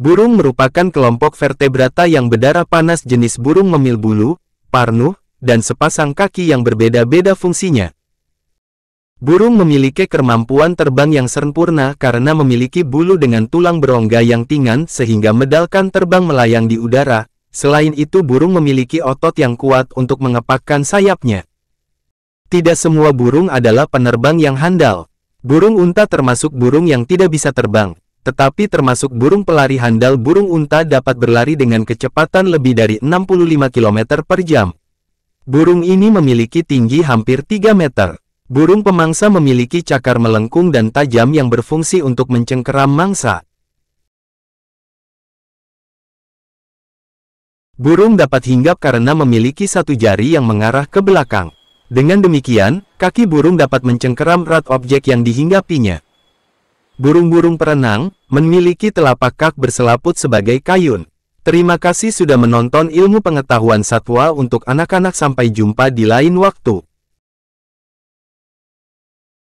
Burung merupakan kelompok vertebrata yang berdarah panas jenis burung memil bulu, parnuh, dan sepasang kaki yang berbeda-beda fungsinya. Burung memiliki kemampuan terbang yang sempurna karena memiliki bulu dengan tulang berongga yang tingan sehingga medalkan terbang melayang di udara. Selain itu burung memiliki otot yang kuat untuk mengepakkan sayapnya. Tidak semua burung adalah penerbang yang handal. Burung unta termasuk burung yang tidak bisa terbang tetapi termasuk burung pelari handal burung unta dapat berlari dengan kecepatan lebih dari 65 km per jam. Burung ini memiliki tinggi hampir 3 meter. Burung pemangsa memiliki cakar melengkung dan tajam yang berfungsi untuk mencengkeram mangsa. Burung dapat hinggap karena memiliki satu jari yang mengarah ke belakang. Dengan demikian, kaki burung dapat mencengkeram erat objek yang dihinggapinya burung-burung perenang, memiliki telapak kak berselaput sebagai kayun. Terima kasih sudah menonton ilmu pengetahuan satwa untuk anak-anak sampai jumpa di lain waktu.